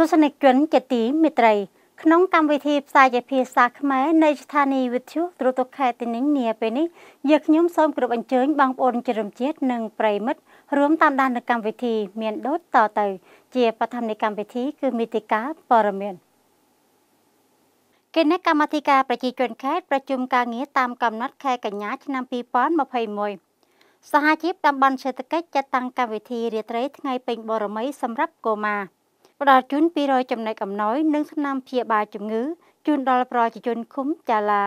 ទស្សនិកជនជាទីមេត្រី ក្នុងកម្មវិធីផ្សាយជាភាសាខ្មែរនៃស្ថានីយ៍វិទ្យុទ្រទខេត្តទីនេះនាពេលនេះយើខ្ញុំសូមគោរពអញ្ជើញបងប្អូនជារំជាតិនិងប្រិមិត្តរួមតាមដាននៅកម្មវិធីមានដូចតទៅ ជាបឋមនៃកម្មវិធី គឺមេតិកាបរមានគណៈកម្មាធិការប្រជាជនខេត្តប្រជុំការងារតាមកំណត់ ខែ កញ្ញាឆ្នាំ2021សហជីពតំបន់សេដ្ឋកិច្ចចាត់តាំងកម្មវិធីរាត្រី ថ្ងៃពេញបរមីសម្រាប់កូម៉ាផ្ដល់ជូន200ចំណែកអំណោយនិងថ្នាំព្យាបាលជំងឺជូនដល់ប្រជាជនឃុំចាឡា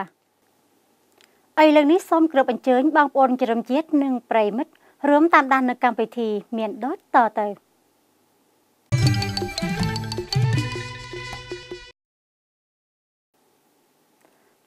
ឥឡូវនេះសូមគ្រប់អញ្ជើញបងប្អូនជ្រឹមជាតិនិងប្រិមិត្តរួមតាមដាននៅកម្មវិធីមានដូចតទៅ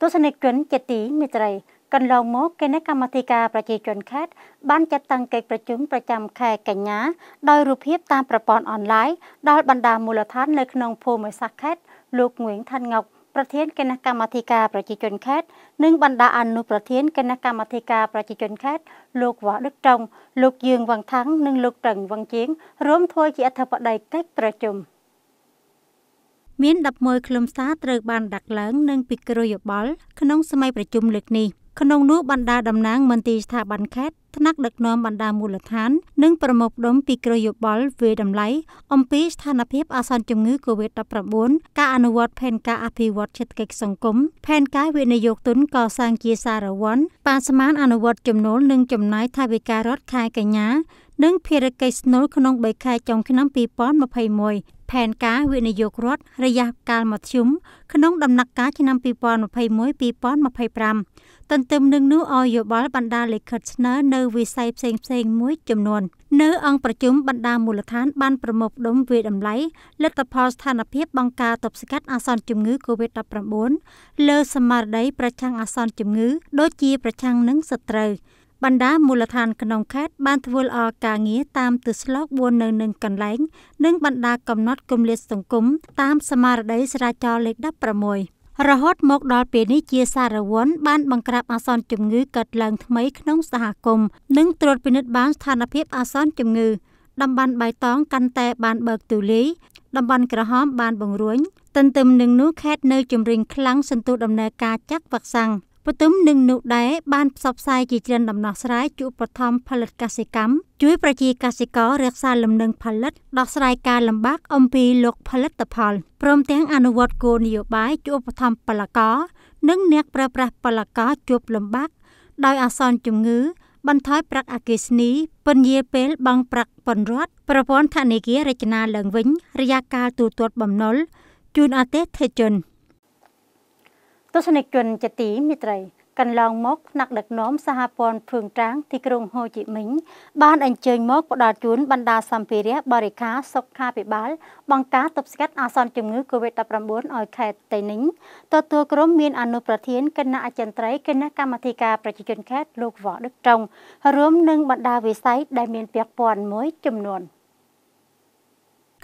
ទស្សនិកជនជាទីមេត្រីកន្លងមកគណៈកម្មាធិការប្រជាជនខេត្តបានចាត់តាំងកិច្ចប្រជុំប្រចាំខែកញ្ញាដោយរូបភាពតាមប្រព័ន្ធអនឡាញដល់បណ្ដាមូលដ្ឋាននៅក្នុងភូមិសាស្ត្រខេត្តលោកងួងថាន់ងុកប្រធានគណៈកម្មាធិការប្រជាជនខេត្តនិងបណ្ដាអនុប្រធានគណៈកម្មាធិការប្រជាជនខេត្តលោកវ៉ាដឹកត្រង់លោកយឿងវងថាំងនិងលោកត្រឹងវងជាងរួមធ្វើជាអធិបតីកិច្ចប្រជុំមាន11ខ្លឹមសារត្រូវបានដាក់ឡើង និងពិគ្រោះយោបល់ក្នុងសម័យប្រជុំលើកនេះ។ក្នុងនោះបណ្ដាតំណាងមន្ត្រីស្ថាប័នខេត្តថ្នាក់ដឹកនាំបណ្ដាមូលដ្ឋាន និងប្រមុខដុំពីក្រយោបល់វេតម្លៃអំពីស្ថានភាពអាសន្នជំងឺ Covid-19 ការអនុវត្តផែនការអភិវឌ្ឍសេដ្ឋកិច្ចសង្គមផែនការវិនិយោគទុនកសាងជាសារវ័នប៉ាស្មានអនុវត្តចំនួននិងចំណាយថវិការដ្ឋខែកញ្ញានិងភារកិច្ចស្នូលក្នុង3ខែចុងឆ្នាំ2021ផែនការវិនិយោគរដ្ឋរយៈកាលមធ្យមក្នុងដំណាក់កាលឆ្នាំ2021-2025ទន្ទឹមនឹងនោះអយោបល់បណ្ដាលិខិតស្នើនៅវិស័យផ្សេងផ្សេងមួយចំនួននៅអង្គប្រជុំបណ្ដាមូលដ្ឋាន បានប្រមូលផ្ដុំវិតម្លៃលទ្ធផលស្ថានភាពបង្ការទប់ស្កាត់អាសន្នជំងឺ Covid-19 លើស្មារតីប្រឆាំងអាសន្នជំងឺដូចជា ប្រឆាំងនឹងសត្រូវ។បណ្ដាមូលដ្ឋានក្នុងខេត្តបានធ្វើល្អការងារតាមទិសលោក4នៅនឹងកន្លែងនិងបណ្ដាកំណត់គម្លាតសង្គមតាមស្មារតីស្រាចរលេខ16រហូតមកដល់ពេលនេះជាសារវ័នបានបង្ក្រាបអាសន្នជំងឺកើតឡើងថ្មីក្នុងសហគមន៍និងត្រួតពិនិត្យបានស្ថានភាពអាសន្នជំងឺតំបន់បៃតងកាន់តែបានបើកទូលាយតំបន់ក្រហមបានបង្រួញ ទន្ទឹមនឹងនោះខេត្តនៅជំរុញខ្លាំងសន្ទុះដំណើរការចាក់វ៉ាក់សាំងទន្ទឹមនឹងនោះដែរបានផ្សព្វផ្សាយជាច្រើនដំណោះស្រាយជួបបឋមផលិតកសិកម្មជួយប្រជាកសិកររក្សាលំនឹងផលិតដោះស្រាយការលំបាកអំពីលោកផលិតផលព្រមទាំងអនុវត្តគោលនយោបាយជួបបឋមបលកោនិងអ្នកប្រើប្រាស់បលកោជួបលំបាក ដោយអាសន្នជំងឺបន្ថយប្រាក់អកេសនីពន្យាពេលបង់ប្រាក់ពន្ធរដ្ឋប្រព័ន្ធធនាគាររចនាឡើងវិញ រយៈកាលទូទាត់បំណុលជូនអតិថិជន។ទស្សនិកជនជាទីមេត្រីកន្លងមកថ្នាក់ដឹកនាំសហព័ន្ធភឿងត្រាងទីក្រុងហូជីមិញបានអញ្ជើញមកផ្ដល់ជូនបណ្ដាសម្ភារៈបរិការសុខាភិបាលបង្ការទប់ស្កាត់អាសន្នជំងឺ Covid-19 ឲ្យខេត្តតៃ ninh ទទួលក្រុមមានអនុប្រធានគណៈអចិន្ត្រៃយ៍គណៈកម្មាធិការប្រជាជនខេត្តលោកវ៉ាដឹកត្រង់រួមនឹងបណ្ដាវិស័យដែលមានពាក់ព័ន្ធមួយចំនួន។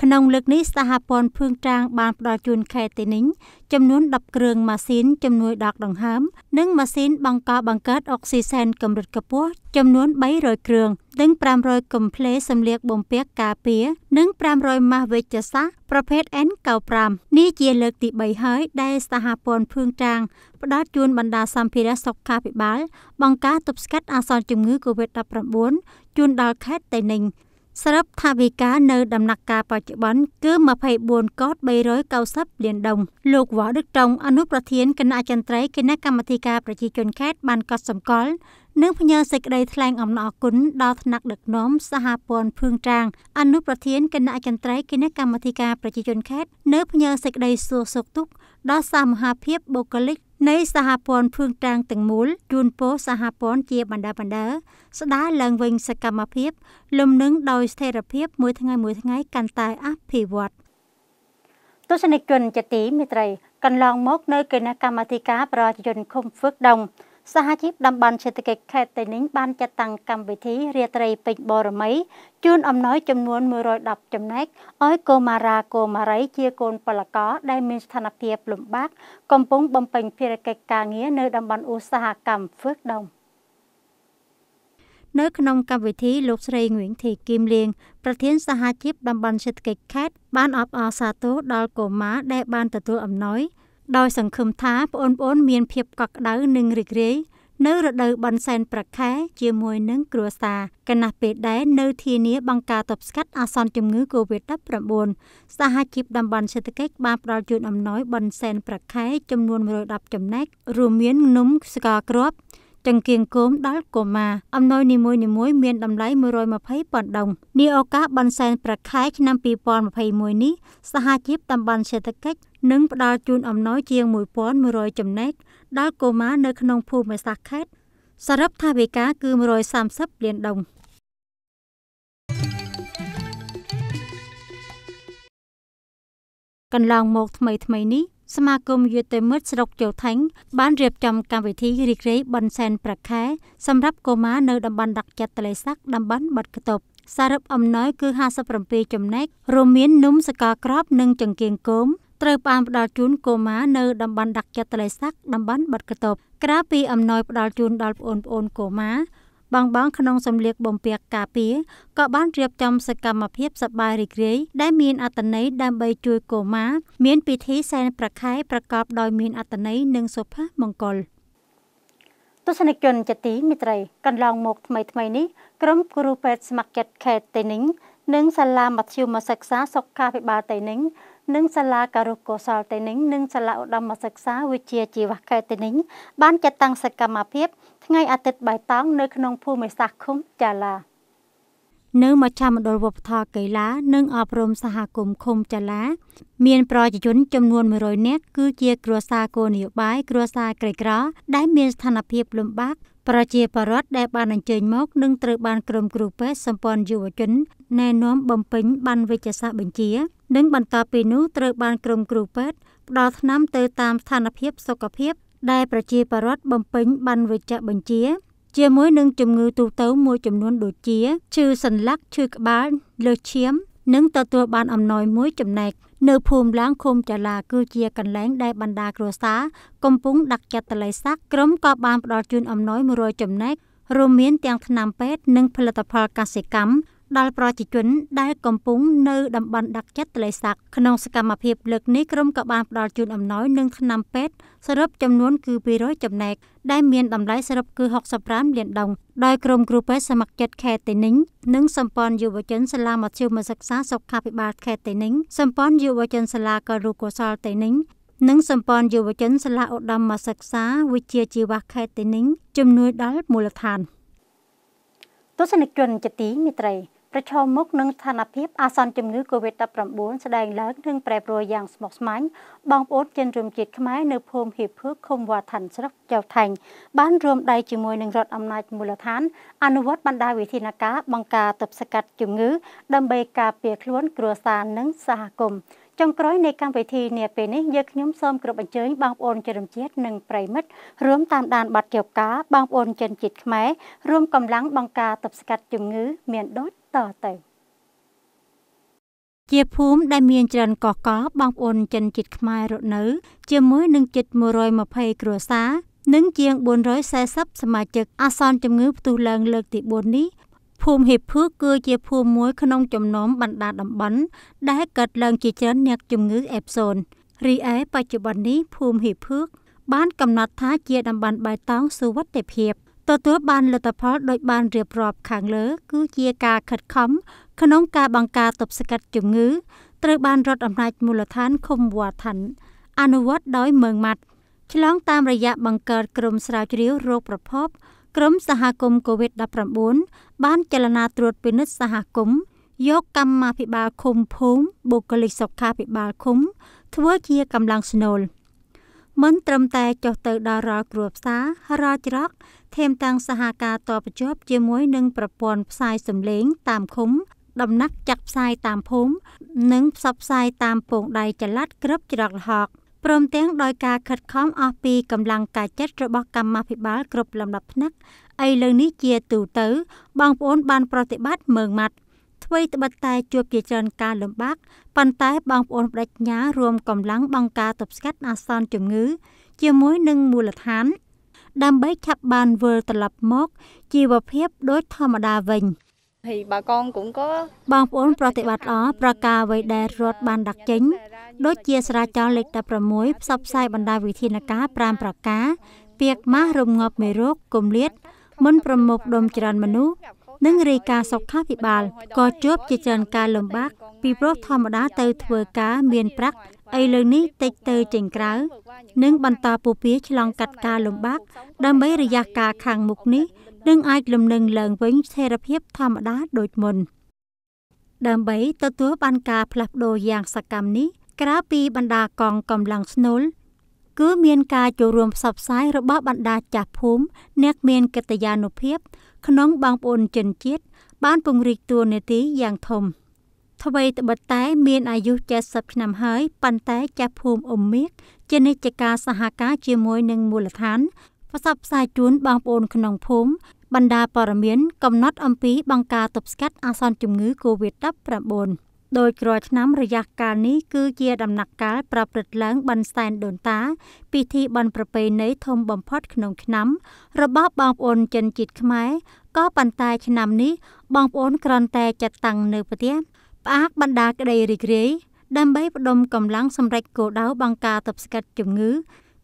ក្នុងលើកនេះសហព័ន្ធភឿងត្រាងបានផ្ដល់ជូនខេត្តទីនីងចំនួន10គ្រឿងម៉ាស៊ីនជំនួយដកដង្ហើមនិងម៉ាស៊ីនបង្កបង្កើតអុកស៊ីសែនកម្រិតខ្ពស់ចំនួន300គ្រឿងនិង500កំភ្លេសម្លៀកបំពាក់ការពារនិង500ម៉ាស់វេជ្ជសាស្ត្រប្រភេទ N95 នេះជាលើកទី3ហើយដែលសហព័ន្ធភឿងត្រាងផ្ដល់ជូនបណ្ដាសម្ភារៈសុខាភិបាលបង្ការទប់ស្កាត់អាសន្នជំងឺ Covid-19 ជូនដល់ខេត្តតេនីងសរុបថាវិការនៅ ដំណាក់កាលបច្ចុប្បន្នគឺ24កោត390លានដុំលោកវ៉ាដឹកតុងអនុប្រធានគណៈចន្ទ្រៃគណៈកម្មាធិការប្រជាជនខេត្តបានកត់សម្គាល់និងផ្ញើសេចក្តីថ្លែងអំណរគុណដល់ថ្នាក់ដឹកនាំសហព័ន្ធភឿងត្រាងអនុប្រធានគណៈចន្ទ្រៃគណៈកម្មាធិការប្រជាជនខេត្តនៅផ្ញើសេចក្តីសួរសុខទុក្ខដល់សាមហាភាពបុគ្គលិកនៃសហព័ន្ធភឿងត្រាងទាំងមូលជូនពរសហព័ន្ធជាបណ្ដាបណ្ដាស្ដារឡើងវិញសកម្មភាព លំនឹងដោយស្ថិរភាពមួយថ្ងៃមួយថ្ងៃកាន់តែអភិវឌ្ឍទស្សនិកជនជាទីមេត្រី កន្លងមក នៅគណៈកម្មាធិការប្រជាជនឃុំហ្វឹកដងសហជីពតំបន់សេដ្ឋកិច្ចខេត្តតេនីងបានចាត់តាំងកម្មវិធីរាត្រីពេញបរមីជូនអំណោយចំនួន110ចំណែកឲ្យកូម៉ារាកូម៉ារី ជាកូនពលករដែលមានស្ថានភាពលំបាក កំពុង បំពេញ ភារកិច្ចការងារនៅតំបន់ឧស្សាហកម្មហ្វឹកដុំនៅក្នុងកម្មវិធីលោកស្រីងឿងធីគីមលៀងប្រធានសហជីពតំបន់សេដ្ឋកិច្ចខេត្តបាន អបអរសាទរដល់កូម៉ាដែលបានទទួលអំណោយដោយសង្ឃឹមថាប្អូនៗមានភាពកក់ក្ដៅនិងរីករាយនៅរដូវបន់សែនប្រខែជាមួយនឹងគ្រួសារកណះពេលដែរនៅធានាបង្ការទប់ស្កាត់អាសន្នជំងឺ Covid-19 សហជីពតំបន់សេដ្ឋកិច្ចបានផ្តល់ជូនអំណោយបន់សែនប្រខែចំនួន110ចំណែករួមមាននំស្ករគ្រាប់ចង្គៀងគោមដល់កូម៉ាអំណោយនីមួយៗមានតម្លៃ120ប៉ុនដុំនេះឱកាសបន់សែនប្រខែឆ្នាំ2021នេះសហជីពតំបន់សេដ្ឋកិច្ចនិងផ្ដល់ជូនអំណោយជាង1100ចំណែកដល់កុមារនៅក្នុងភូមិសាស្ត្រខេត្តសរុបថាវិការគឺ130លានដុំកន្លងមកថ្មីថ្មីនេះសមាគមយុទ្ធមិត្តស្រុកជោថាញ់បានរៀបចំកម្មវិធីរីករាយបនសែនប្រខែសម្រាប់កុមារនៅតំបន់ដាក់ចិត្តទលេសាក់តំបន់បាត់កតប់សរុបអំណោយ គឺ57ចំណែករួមមាននំសកលក្រប និង ចង្គៀងគោមត្រូវបានផ្ដល់ជូនកូម៉ានៅតំបន់ដាក់ចិត្តទលេសាក់តំបន់បាត់កតបក្រៅពីអំណោយផ្ដល់ជូនដល់ប្អូនប្អូនកូម៉ាបងបងក្នុងសម្លៀកបំពាក់ការពារក៏បានរៀបចំសកម្មភាពសប្បាយរីករាយដែលមានអត្ថន័យដើម្បីជួយកូម៉ាមានពិធីសែនប្រខែប្រកបដោយមានអត្ថន័យនិងសុភមង្គលទស្សនិកជនជាទីមិត្តរីកន្លងមកថ្មីថ្មីនេះក្រុមគ្រូពេទ្យស្ម័គ្រចិត្តខេត្តតេនីងនិងសាលាមធ្យមសិក្សាសុខាភិបាលតេនីងនិងសាលាការុកុសលតេនិញនិងសាលាឧត្តមសិក្សាវិជ្ជាជីវកែតេនិញបានចាត់តាំងសកម្មភាពថ្ងៃអាទិត្យបៃតងនៅក្នុងភូមិសាស្ត្រឃុំចាឡានៅមជ្ឈមណ្ឌលវប្បធម៌កីឡានិងអប់រំសហគមន៍ឃុំចាឡាមានប្រជាជនចំនួន100នាក់គឺជា គ្រួសារគោលនយោបាយគ្រួសារក្រីក្រដែលមានស្ថានភាពលំបាកប្រជាពលរដ្ឋដែលបានអញ្ជើញមកនឹងត្រូវបានក្រុមគ្រូពេទ្យសម្ព័ន្ធយុវជនណែនាំបំពេញបានវិជ្ជាសាស្ត្របញ្ជានិងបន្ទាប់ពីនោះត្រូវបានក្រុមគ្រូពេទ្យផ្ដល់ថ្នាំ ទៅតាមស្ថានភាពសុខភាព ដែលប្រជាពលរដ្ឋបំពេញបានវេជ្ជបញ្ជា ជាមួយនឹងជំងឺទូទៅមួយចំនួនដូចជាឈឺសន្លាក់ឈឺក្បាលលើសឈាមនិងទទួលបាន អំណោយមួយចំណែកនៅភូមិឡាងឃុំចាឡាគឺជាកន្លែងដែលបណ្ដាគ្រួសារកំពុងដាក់ចាត់តល័យស័កក្រុមក៏បានផ្ដល់ជូនអំណោយ100ចំណែករួមមានទាំងថ្នាំពេទ្យនិង ផលិតផលកសិកម្មដល់ប្រជាជនដែលកំពុងនៅតំបន់ដាក់ចិត្តទលេសាក់ក្នុងសកម្មភាពលើកនេះក្រុមក៏បានផ្ដល់ជូនអំណោយនិងថ្នាំពេទ្យសរុបចំនួនគឺ200ចំណែកដែលមានតម្លៃសរុបគឺ65លានដុងដោយក្រុមគ្រូពេទ្យសមត្ថកិច្ចខេត្តតេនីងនិងសម្ព័ន្ធយុវជន សាលាមធ្យមសិក្សាសុខាភិបាលខេត្តតេនីងសម្ព័ន្ធយុវជន សាលាកោរុកុសលតេនីងនិងសម្ព័ន្ធយុវជនសាលាឧត្តមសិក្សាវិជ្ជាជីវៈខេត្តតេនីងជំនួយដល់មូលដ្ឋានទស្សនិកជនជាទីមេត្រីប្រឈមមុខនឹងស្ថានភាពអាសន្នជំងឺ Covid-19 ស្ដែងឡើងនិងប្រែប្រួលយ៉ាងស្មុគស្មាញបងប្អូនជនរួមជាតិខ្មែរនៅភូមិហៀបភឿកឃុំវ៉ាឋានស្រុកចៅថែងបានរួមដៃជាមួយនឹងរដ្ឋអំណាចមូលដ្ឋាន អនុវត្តបណ្ដាវិធានការបង្ការទប់ស្កាត់ជំងឺ ដើម្បីការពារខ្លួនគ្រួសារនិងសហគមន៍ចុងក្រោយនៃកម្មវិធីនាពេលនេះយើងខ្ញុំសូមគោរពអញ្ជើញបងប្អូនជនជាតិនិងប្រិមិត្តរួមតាមដានបទជោគការបងប្អូនជនជាតិខ្មែររួមកម្លាំងបង្ការទប់ស្កាត់ជំងឺមានដូចតទៅជាភូមិដែលមានច្រើនកកកបងប្អូនជនជាតិខ្មែររស់នៅ ជាមួយនឹងជិត120គ្រួសារនិងជាង440សមាជិកអាសន្នជំងឺផ្ទុះឡើងលើកទី4នេះភូមិហេភឿគឺជាភូមិមួយក្នុងចំណោមបណ្ដាតំបន់ដែលកើតឡើងជាច្រើនអ្នកជំងឺអេបសូនរីឯបច្ចុប្បន្ននេះភូមិហេភឿបានកំណត់ថាជាតំបន់បៃតងសុវត្ថិភាព។ទទួលបានលទ្ធផលដោយបានរៀបរាប់ខាងលើគឺជាការខិតខំក្នុងការបង្ការទប់ស្កាត់ជំងឺត្រូវបានរដ្ឋអំណាចមូលដ្ឋានឃុំវ៉ាឋានអនុវត្តដោយមឹងម៉ាត់ឆ្លងតាមរយៈបង្កើតក្រមស្រាវជ្រាវរោគប្រភពក្រមសហគមន៍ COVID-19 បានចលនាត្រួតពិនិត្យសហគមន៍យកកម្មាភិបាលឃុំភូមិបុគ្គលិកសុខាភិបាលឃុំធ្វើជាកម្លាំងស្នូល។មិនត្រឹមតែចុះទៅដល់រាល់គ្រួសាររាល់ច្រកថែមទាំងសហការតបជាប់ជាមួយនឹងប្រព័ន្ធផ្សាយសម្លេងតាមឃុំ ដំណាក់ចាក់ផ្សាយតាមភូមិនិងផ្សព្វផ្សាយតាមពងដៃចល័តក្របច្រកលហកព្រមទាំងដោយការខិតខំអស់ពីកម្លាំងកាយចិត្តរបស់កម្មាភិបាលគ្រប់លំដាប់ថ្នាក់ឥឡូវនេះជាទូទៅ បងប្អូនបានប្រតិបត្តិមើងម៉ាត់ថ្មីត្បិតតែ ជួបជាច្រើនការលំបាកប៉ុន្តែបងប្អូនបដិញ្ញារួមកម្លាំងបង្ការទប់ស្កាត់អាសន្នជំងឺជាមួយនឹងមូលដ្ឋានដើម្បីឆាប់បានវិលត្រឡប់មកជីវភាពដូចធម្មតាវិញ។ thì bà con cũng có បងប្អូនប្រតិបត្តិល្អប្រការអ្វីដែលរដ្ឋបានដាក់ចេញ ដូចជាស្រាចរលេខ16ផ្សព្វផ្សាយបណ្ដាវិធានការ5ប្រការពាក្យម៉ាស់រងាប់មេរោគគម្លាតមិនប្រមូកដុំច្រើនមនុស្សនិងរាយការណ៍សុខាភិបាលក៏ជួបជាច្រើនការលំបាកពីព្រោះធម្មតាទៅធ្វើការមានប្រាក់ឥឡូវនេះតិចទៅចេញក្រៅនិង បន្តពពាឆ្លងកាត់ការលំបាកដើម្បីរយៈការខាងមុខនេះនឹងអាចលំនឹងឡើងវិញស្ថិរភាពធម្មតាដូចមុនដើម្បីទទួលបានការផ្លាស់ប្ដូរយ៉ាងសកម្មនេះក្រៅពីបណ្ដាកងកម្លាំងស្នូលគឺមានការចូលរួមផ្សព្វផ្សាយរបស់បណ្ដាចាស់ភូមិអ្នកមានកិត្តិយានុភាពក្នុងបងប្អូនជនជាតិបានពង្រីកតួនាទីយ៉ាងធំថ្មីត្បិតតែមានអាយុ70ឆ្នាំហើយប៉ុន្តែចាស់ភូមិអ៊ំមៀកជានិច្ចការសហការជាមួយនឹងមូលដ្ឋានផ្សព្វផ្សាយជូនបងប្អូនក្នុងភូមិបណ្ដាព័ត៌មានកំណត់អំពី បង្ការទប់ស្កាត់អាសន្នជំងឺ Covid-19 ដោយក្រឆ្នាំរយៈកាលនេះគឺជាដំណាក់កាលប្រព្រឹត្តឡើងបន់សែនដូនតាពិធីបន់ប្រពៃណីធំបំផុតក្នុងឆ្នាំរបស់បងប្អូនជនជាតិខ្មែរក៏ប៉ុន្តែឆ្នាំនេះបងប្អូនគ្រាន់តែចាត់តាំងនៅផ្ទះផ្អាកបណ្ដាក្តីរីករាយដើម្បីផ្ដុំកម្លាំងសម្រេចគោលដៅបង្ការទប់ស្កាត់ជំងឺ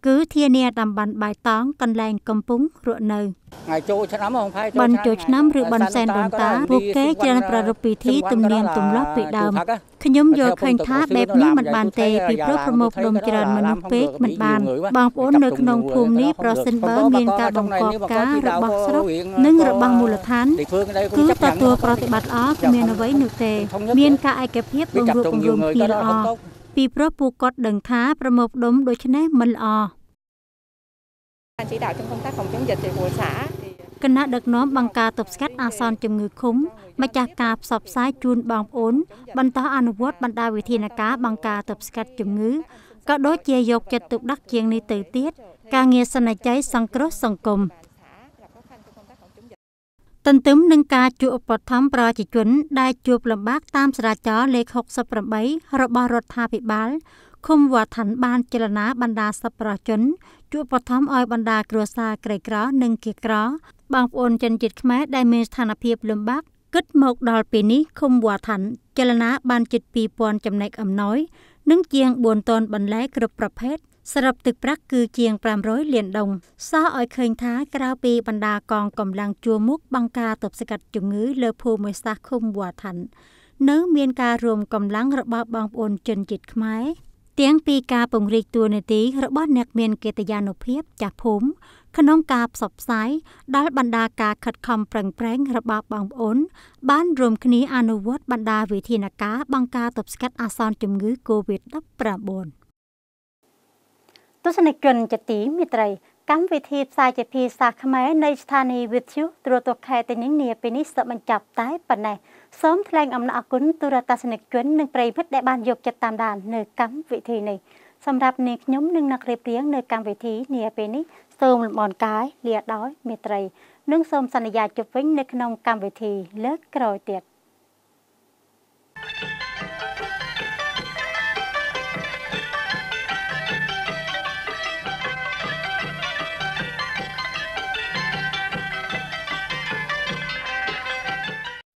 គឺធានាតំបន់បៃតងកន្លែង កំពុងរស់នៅថ្ងៃចូលឆ្នាំហងផៃចូលឆ្នាំបានចូលឆ្នាំឬបានសែនដូនតាពួកគេច្រើនប្រារព្ធពិធីទំនៀមទម្លាប់ពីដើមខ្ញុំយល់ឃើញថាបែបនេះមិនបានទេពីព្រោះប្រមូលផ្ដុំច្រើនមនុស្សពេកមិនបាន បងប្អូននៅក្នុងភូមិនេះប្រសិនបើមានការបង្កប់ការរបស់ស្រុកនិងរបស់មូលដ្ឋានគឺទទួលប្រតិបត្តិល្អគ្មានអ្វីនោះទេ មានការឯកភាពបង្រួបបង្រួមគ្នាល្អពីព្រោះពួកគាត់ដឹងថាប្រមូលផ្ដុំដូច្នេះមិនល្អគណៈដឹកនាំបង្ការទប់ស្កាត់អាសន្នជំងឺឃុំម្ចាស់ការផ្សព្វផ្សាយជូនបងប្អូនបន្តអនុវត្តបណ្ដាវិធានការបង្ការទប់ស្កាត់ជំងឺក៏ដូចជាយកចិត្តទុកដាក់ជាងនេះទៅទៀតការងារសន្និច័យសង្គ្រោះសង្គមទន្ទឹមនឹងការជួបបឋមប្រជាជនដែលជួបលំបាកតាមស្រាចរលេខ68របស់រដ្ឋាភិបាលឃុំវ៉ាឋានបានចលនាបណ្ដាសប្បុរសជន ជួបបឋមឲ្យបណ្ដាគ្រួសារក្រីក្រនិងគាក្រ បងប្អូនជនជាតិខ្មែរដែលមានស្ថានភាពលំបាក គិតមកដល់ពេលនេះឃុំវ៉ាឋាន ចលនាបានជិត2000ចំណែកអំណោយ និងជាង4000បន្លែគ្រប់ប្រភេទសរុបទឹកប្រាក់គឺជាង500លានដុំសោះឲ្យឃើញថាក្រៅពីបណ្ដាកងកម្លាំងជួរមុខបង្ការទប់ស្កាត់ជំងឺលើភូមិសាស្ត្រឃុំវ៉ាឋាននៅមានការរួមកម្លាំងរបស់បងប្អូនជនជាតិខ្មែរទាំងពីការពង្រីកតួនាទីរបស់អ្នកមានកិត្តិយានុភាពចាស់ភូមិក្នុងការផ្សព្វផ្សាយដល់បណ្ដាការខិតខំប្រឹងប្រែងរបស់បងប្អូនបានរួមគ្នាអនុវត្តបណ្ដាវិធានការបង្ការទប់ស្កាត់អាសន្នជំងឺ Covid-19 ទស្សនិកជនជាទីមេត្រីកម្មវិធីផ្សាយជាភាសាខ្មែរនៃស្ថានីយ៍វិទ្យុទ្រទស្សន៍ខេត្តទាំងនេះពេលនេះសូមបញ្ចប់តែប៉ុណ្ណេះសូមថ្លែងអំណរអគុណទូរទស្សនិកជននិងប្រិយមិត្តដែលបានយកចិត្តតាមដាននៅកម្មវិធីនេះសម្រាប់នាងខ្ញុំនិងអ្នករៀបរៀងនៅកម្មវិធីនាពេលនេះសូមលំអរកាយលាដោយមេត្រី និងសូមសន្យាជួបវិញនៅក្នុងកម្មវិធីលើកក្រោយទៀត។